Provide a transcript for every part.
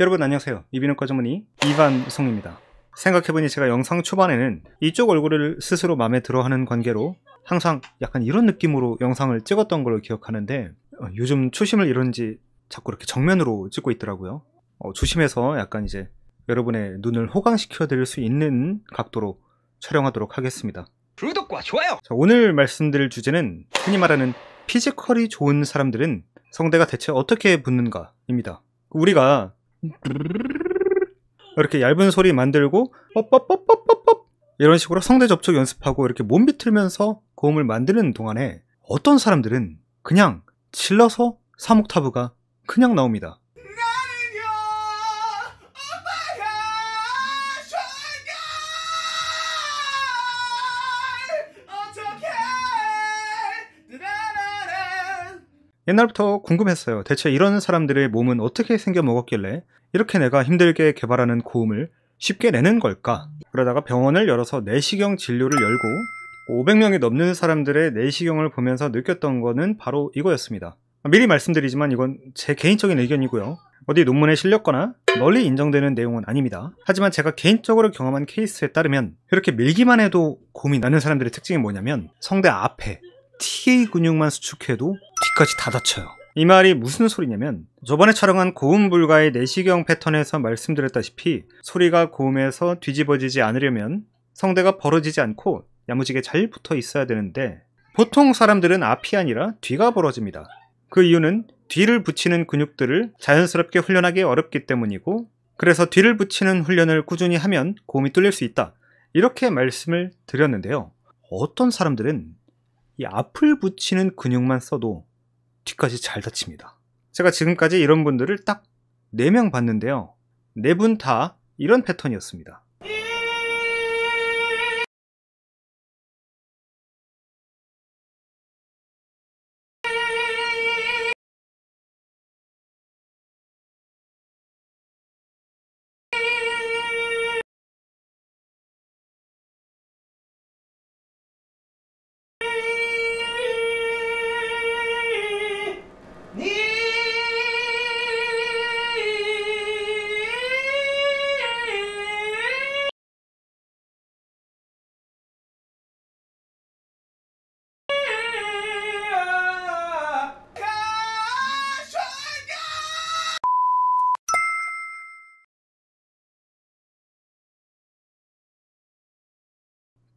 여러분 안녕하세요 이비인후과 전문의 이반송입니다 생각해보니 제가 영상 초반에는 이쪽 얼굴을 스스로 마음에 들어하는 관계로 항상 약간 이런 느낌으로 영상을 찍었던 걸로 기억하는데 어, 요즘 초심을 잃은지 자꾸 이렇게 정면으로 찍고 있더라고요 어, 조심해서 약간 이제 여러분의 눈을 호강시켜 드릴 수 있는 각도로 촬영하도록 하겠습니다 구독과 좋아요 자, 오늘 말씀드릴 주제는 흔히 말하는 피지컬이 좋은 사람들은 성대가 대체 어떻게 붙는가 입니다 우리가 이렇게 얇은 소리 만들고 뻣뻣뻣뻣뻣 이런 식으로 성대 접촉 연습하고 이렇게 몸 비틀면서 고음을 만드는 동안에 어떤 사람들은 그냥 질러서 사목타브가 그냥 나옵니다. 옛날부터 궁금했어요. 대체 이런 사람들의 몸은 어떻게 생겨 먹었길래 이렇게 내가 힘들게 개발하는 고음을 쉽게 내는 걸까? 그러다가 병원을 열어서 내시경 진료를 열고 500명이 넘는 사람들의 내시경을 보면서 느꼈던 거는 바로 이거였습니다. 미리 말씀드리지만 이건 제 개인적인 의견이고요. 어디 논문에 실렸거나 널리 인정되는 내용은 아닙니다. 하지만 제가 개인적으로 경험한 케이스에 따르면 이렇게 밀기만 해도 고민 나는 사람들의 특징이 뭐냐면 성대 앞에 TA 근육만 수축해도 앞까지 다 다쳐요. 이 말이 무슨 소리냐면 저번에 촬영한 고음 불가의 내시경 패턴에서 말씀드렸다시피 소리가 고음에서 뒤집어지지 않으려면 성대가 벌어지지 않고 야무지게 잘 붙어 있어야 되는데 보통 사람들은 앞이 아니라 뒤가 벌어집니다. 그 이유는 뒤를 붙이는 근육들을 자연스럽게 훈련하기 어렵기 때문이고 그래서 뒤를 붙이는 훈련을 꾸준히 하면 고음이 뚫릴 수 있다. 이렇게 말씀을 드렸는데요. 어떤 사람들은 이 앞을 붙이는 근육만 써도 뒤까지 잘 다칩니다. 제가 지금까지 이런 분들을 딱 4명 봤는데요. 네 분 다 이런 패턴이었습니다.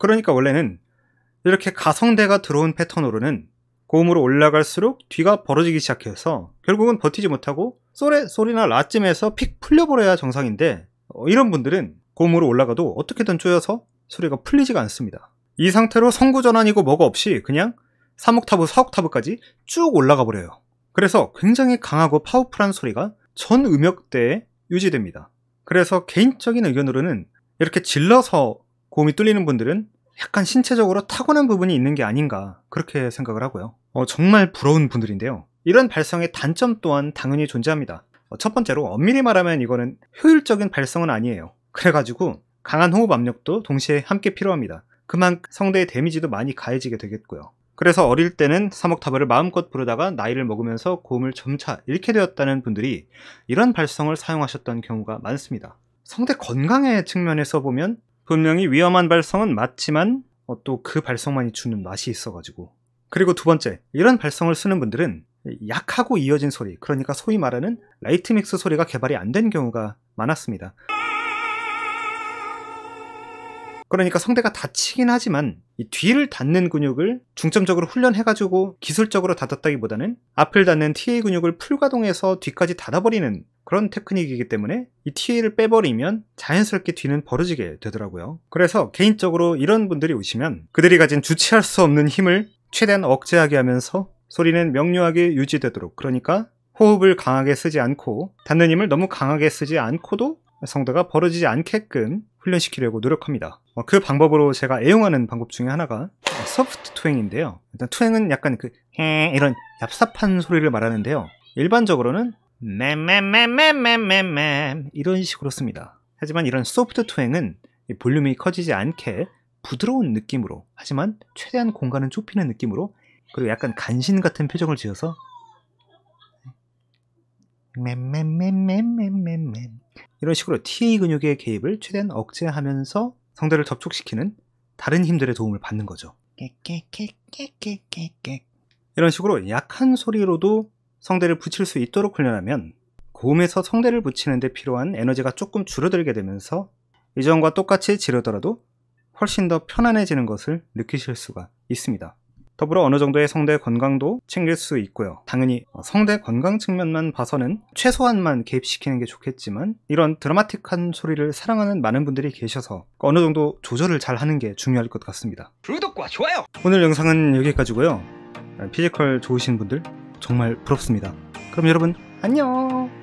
그러니까 원래는 이렇게 가성대가 들어온 패턴으로는 고음으로 올라갈수록 뒤가 벌어지기 시작해서 결국은 버티지 못하고 소레 소리나 라쯤에서 픽 풀려버려야 정상인데 어, 이런 분들은 고음으로 올라가도 어떻게든 쪼여서 소리가 풀리지가 않습니다. 이 상태로 성구 전환이고 뭐가 없이 그냥 3옥타브, 4옥타브까지 쭉 올라가 버려요. 그래서 굉장히 강하고 파워풀한 소리가 전 음역대에 유지됩니다. 그래서 개인적인 의견으로는 이렇게 질러서 고음이 뚫리는 분들은 약간 신체적으로 타고난 부분이 있는 게 아닌가 그렇게 생각을 하고요. 어, 정말 부러운 분들인데요. 이런 발성의 단점 또한 당연히 존재합니다. 어, 첫 번째로 엄밀히 말하면 이거는 효율적인 발성은 아니에요. 그래가지고 강한 호흡 압력도 동시에 함께 필요합니다. 그만 성대의 데미지도 많이 가해지게 되겠고요. 그래서 어릴 때는 사목타발을 마음껏 부르다가 나이를 먹으면서 고음을 점차 잃게 되었다는 분들이 이런 발성을 사용하셨던 경우가 많습니다. 성대 건강의 측면에서 보면 분명히 위험한 발성은 맞지만 어, 또그 발성만이 주는 맛이 있어가지고 그리고 두 번째 이런 발성을 쓰는 분들은 약하고 이어진 소리 그러니까 소위 말하는 라이트 믹스 소리가 개발이 안 된 경우가 많았습니다 그러니까 성대가 다치긴 하지만 이 뒤를 닫는 근육을 중점적으로 훈련해가지고 기술적으로 닫았다기보다는 앞을 닫는 TA 근육을 풀가동해서 뒤까지 닫아버리는 그런 테크닉이기 때문에 이 TA를 빼버리면 자연스럽게 뒤는 벌어지게 되더라고요. 그래서 개인적으로 이런 분들이 오시면 그들이 가진 주체할 수 없는 힘을 최대한 억제하게 하면서 소리는 명료하게 유지되도록 그러니까 호흡을 강하게 쓰지 않고 닫는 힘을 너무 강하게 쓰지 않고도 성도가 벌어지지 않게끔 훈련시키려고 노력합니다. 어, 그 방법으로 제가 애용하는 방법 중에 하나가 소프트 투행인데요. 일단 투행은 약간 그 이런 얍삽한 소리를 말하는데요. 일반적으로는 맴맴맴맴맴맴 이런 식으로 씁니다. 하지만 이런 소프트 투행은 볼륨이 커지지 않게 부드러운 느낌으로 하지만 최대한 공간은 좁히는 느낌으로 그리고 약간 간신 같은 표정을 지어서 맴맴맴맴맴맴 이런 식으로 TA 근육의 개입을 최대한 억제하면서 성대를 접촉시키는 다른 힘들의 도움을 받는 거죠. 이런 식으로 약한 소리로도 성대를 붙일 수 있도록 훈련하면 고음에서 성대를 붙이는데 필요한 에너지가 조금 줄어들게 되면서 이전과 똑같이 지르더라도 훨씬 더 편안해지는 것을 느끼실 수가 있습니다. 더불어 어느 정도의 성대 건강도 챙길 수 있고요. 당연히 어, 성대 건강 측면만 봐서는 최소한만 개입시키는 게 좋겠지만 이런 드라마틱한 소리를 사랑하는 많은 분들이 계셔서 어느 정도 조절을 잘 하는 게 중요할 것 같습니다. 구독과 좋아요! 오늘 영상은 여기까지고요. 아, 피지컬 좋으신 분들 정말 부럽습니다. 그럼 여러분 안녕!